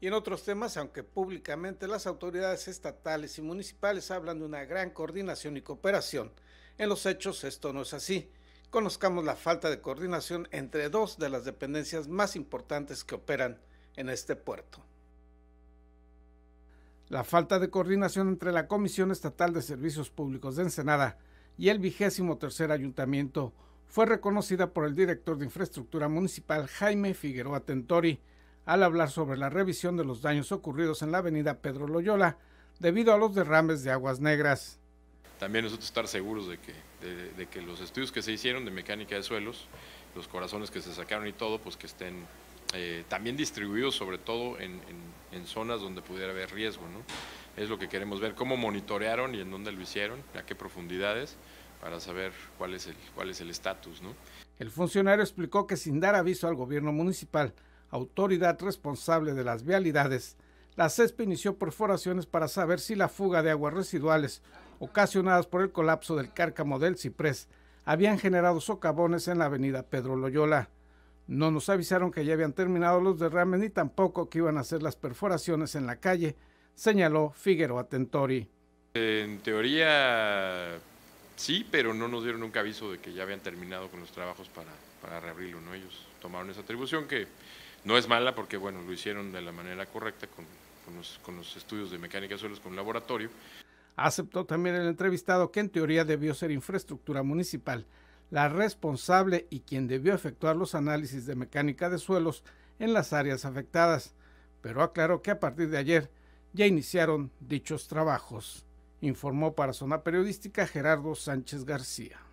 Y en otros temas, aunque públicamente las autoridades estatales y municipales hablan de una gran coordinación y cooperación, en los hechos esto no es así. Conozcamos la falta de coordinación entre dos de las dependencias más importantes que operan en este puerto. La falta de coordinación entre la Comisión Estatal de Servicios Públicos de Ensenada y el vigésimo tercer ayuntamiento fue reconocida por el director de infraestructura municipal Jaime Figueroa Tentori al hablar sobre la revisión de los daños ocurridos en la avenida Pedro Loyola debido a los derrames de aguas negras. También nosotros estar seguros de que, de, que los estudios que se hicieron de mecánica de suelos, los corazones que se sacaron y todo, pues que estén eh, también distribuidos sobre todo en, zonas donde pudiera haber riesgo. ¿no? Es lo que queremos ver, cómo monitorearon y en dónde lo hicieron, a qué profundidades, para saber cuál es el cuál es el estatus. ¿no? El funcionario explicó que sin dar aviso al gobierno municipal, autoridad responsable de las vialidades, la CESP inició perforaciones para saber si la fuga de aguas residuales ocasionadas por el colapso del cárcamo del ciprés habían generado socavones en la avenida Pedro Loyola. No nos avisaron que ya habían terminado los derrames ni tampoco que iban a hacer las perforaciones en la calle, señaló Figueroa Tentori. En teoría sí, pero no nos dieron nunca aviso de que ya habían terminado con los trabajos para, reabrirlo. ¿no? Ellos tomaron esa atribución que no es mala porque, bueno, lo hicieron de la manera correcta con, los, con los, estudios de mecánica de suelos con laboratorio. Aceptó también el entrevistado que en teoría debió ser infraestructura municipal, la responsable y quien debió efectuar los análisis de mecánica de suelos en las áreas afectadas, pero aclaró que a partir de ayer ya iniciaron dichos trabajos, informó para Zona Periodística Gerardo Sánchez García.